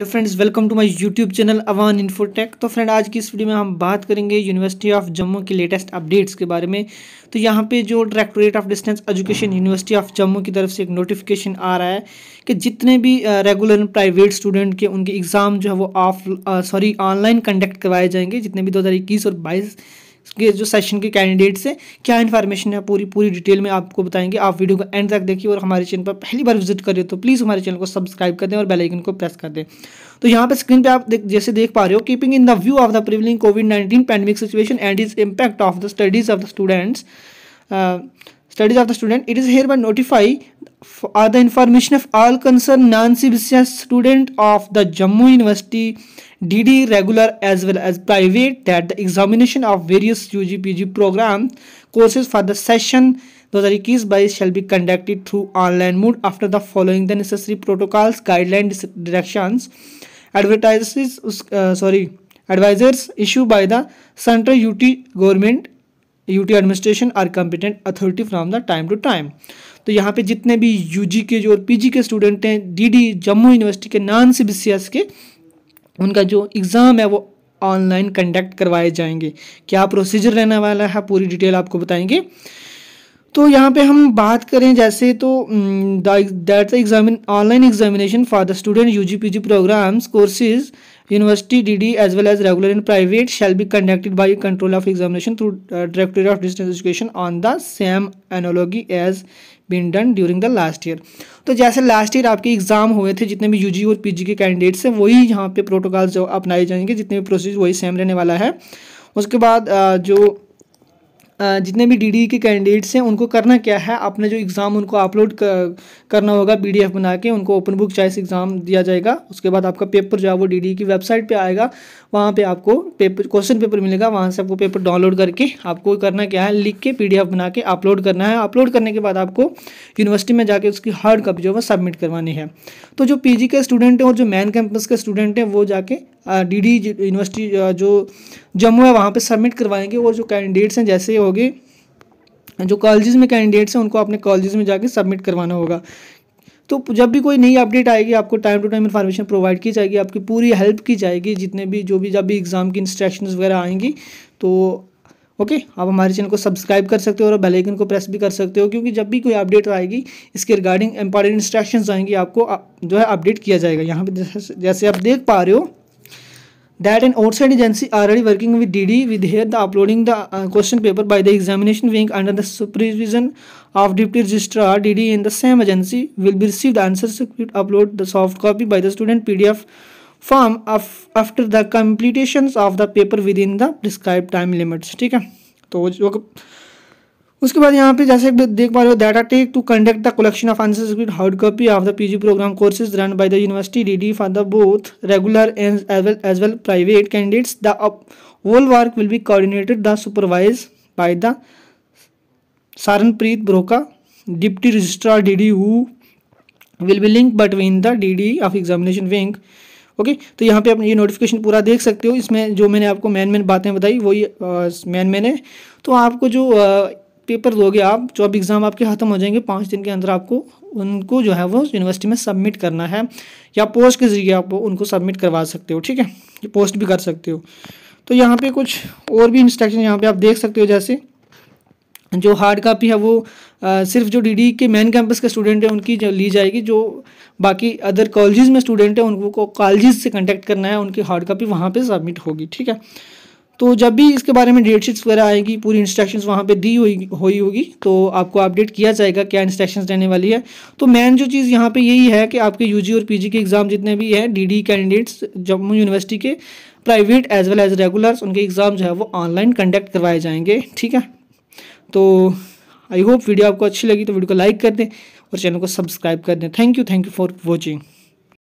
तो friends welcome to my YouTube channel Awan infotech तो friend आज की इस वीडियो में हम बात करेंगे यूनिवर्सिटी ऑफ जम्मू की लेटेस्ट अपडेट्स के बारे में तो यहाँ पे जो directorate of distance education university of Jammu की तरफ से एक नोटिफिकेशन आ रहा है कि जितने भी रेगुलर प्राइवेट स्टूडेंट के उनके एग्ज़ाम जो है वो ऑफ सॉरी ऑनलाइन कंडक्ट करवाए जाएंगे जितने भी दो और बाईस के जो सेशन के कैंडिडेट्स हैं क्या इन्फॉर्मेशन है पूरी पूरी डिटेल में आपको बताएंगे आप वीडियो को एंड तक देखिए और हमारे चैनल पर पहली बार विजिट करें तो प्लीज़ हमारे चैनल को सब्सक्राइब कर दें और बेलाइकन को प्रेस कर दें तो यहाँ पर स्क्रीन पर आप देख, जैसे देख पा रहे हो keeping in the view of the prevailing covid nineteen pandemic situation and is impact of the studies of the students studies of the student it is hereby notify for the information of all concerned Nancy Biswas student of the Jammu University DD regular as well as private that the examination of various UGPG program courses for the session 2021 by shall be conducted through online mode after the following the necessary protocols guidelines directions advertises uh, sorry advisors issued by the central UT government UT administration or competent authority from the time to time तो यहाँ पे जितने भी UG के जो और PG के student हैं डीडी जम्मू यूनिवर्सिटी के नान सी बी के उनका जो एग्ज़ाम है वो ऑनलाइन कंडक्ट करवाए जाएंगे क्या प्रोसीजर रहने वाला है पूरी डिटेल आपको बताएंगे तो यहाँ पे हम बात करें जैसे तो that examine online examination for the student U G P G programmes courses university D D as well as regular in private shall be conducted by control of examination through directorate of distance education on the same analogy as been done during the last year तो जैसे last year आपके exam हुए थे जितने भी UG और PG के candidates हैं वही यहाँ पे प्रोटोकॉल जो अपनाए जाएंगे जितने भी प्रोसीज वही सेम रहने वाला है उसके बाद जो जितने भी डी e के कैंडिडेट्स हैं उनको करना क्या है अपने जो एग्ज़ाम उनको अपलोड करना होगा पी बना के उनको ओपन बुक चॉइस एग्ज़ाम दिया जाएगा उसके बाद आपका पेपर जो है वो डी e की वेबसाइट पर आएगा वहाँ पर आपको पेपर क्वेश्चन पेपर मिलेगा वहाँ से आपको पेपर डाउनलोड करके आपको करना क्या है लिख के पी बना के अपलोड करना है अपलोड करने के बाद आपको यूनिवर्सिटी में जाके उसकी हार्ड कॉपी जो है सबमिट करवानी है तो जो पी के स्टूडेंट हैं और जो मैन कैंपस के स्टूडेंट हैं वो जाके डीडी यूनिवर्सिटी जो जम्मू है वहाँ पे सबमिट करवाएंगे और जो कैंडिडेट्स हैं जैसे होगी जो कॉलेजेस में कैंडिडेट्स हैं उनको अपने कॉलेजेस में जाके सबमिट करवाना होगा तो जब भी कोई नई अपडेट आएगी आपको time to time information provide की जाएगी आपकी पूरी हेल्प की जाएगी जितने भी जो भी जब भी एग्ज़ाम की इंस्ट्रक्शन वगैरह आएंगी तो ओके okay, आप हमारे चैनल को सब्सक्राइब कर सकते हो और बेल आइकन को प्रेस भी कर सकते हो क्योंकि जब भी कोई अपडेट आएगी इसके रिगार्डिंग इंपॉर्टेंट इंस्ट्रक्शंस आएंगी आपको जो है अपडेट किया जाएगा यहाँ पे जैसे आप देख पा रहे हो that an outside agency already working with DD with here the uploading the uh, question paper by the examination wing under the supervision of deputy registrar DD in the same agency will be received the answers script upload the soft copy by the student PDF form of, after the completions of the paper within the prescribed time limits ठीक है तो जो उसके बाद यहाँ पे जैसे देख पा रहे हो data take to conduct the collection of answers with hard copy of the PG programme courses run by the university DD for the both regular and as well as well private candidates the whole work will be coordinated the supervise by the saranpreet broka deputy registrar dd who will be linked between the D of examination wing okay okay, तो यहाँ पे आप ये notification पूरा देख सकते हो इसमें जो मैंने आपको मैन मैन बातें बताई वही मैन मैन है तो आपको जो पेपर दोगे आप जो अब एग्ज़ाम आपके ख़त्म हो जाएंगे पाँच दिन के अंदर आपको उनको जो है वो यूनिवर्सिटी में सबमिट करना है या पोस्ट के ज़रिए आप उनको सबमिट करवा सकते हो ठीक है पोस्ट भी कर सकते हो तो यहाँ पे कुछ और भी इंस्ट्रक्शन यहाँ पे आप देख सकते हो जैसे जो हार्ड कापी है वो आ, सिर्फ जो डीडी के मेन कैंपस के स्टूडेंट हैं उनकी जो ली जाएगी जो बाकी अदर कॉलेज में स्टूडेंट हैं उनको कॉलेज से कंटेक्ट करना है उनकी हार्ड कापी वहाँ पे सबमिट होगी ठीक है तो जब भी इसके बारे में डेट शीट्स वगैरह आएगी पूरी इंस्ट्रक्शंस वहाँ पे दी हुई हुई होगी तो आपको अपडेट किया जाएगा क्या इंस्ट्रक्शंस रहने वाली है तो मेन जो चीज़ यहाँ पे यही है कि आपके यूजी और पीजी के एग्ज़ाम जितने भी हैं डीडी कैंडिडेट्स जम्मू यूनिवर्सिटी के private as well as regulars उनके एग्ज़ाम जो है वो ऑनलाइन कंडक्ट करवाए जाएंगे ठीक है तो आई होप वीडियो आपको अच्छी लगी तो वीडियो को लाइक कर दें और चैनल को सब्सक्राइब कर दें thank you thank you for watching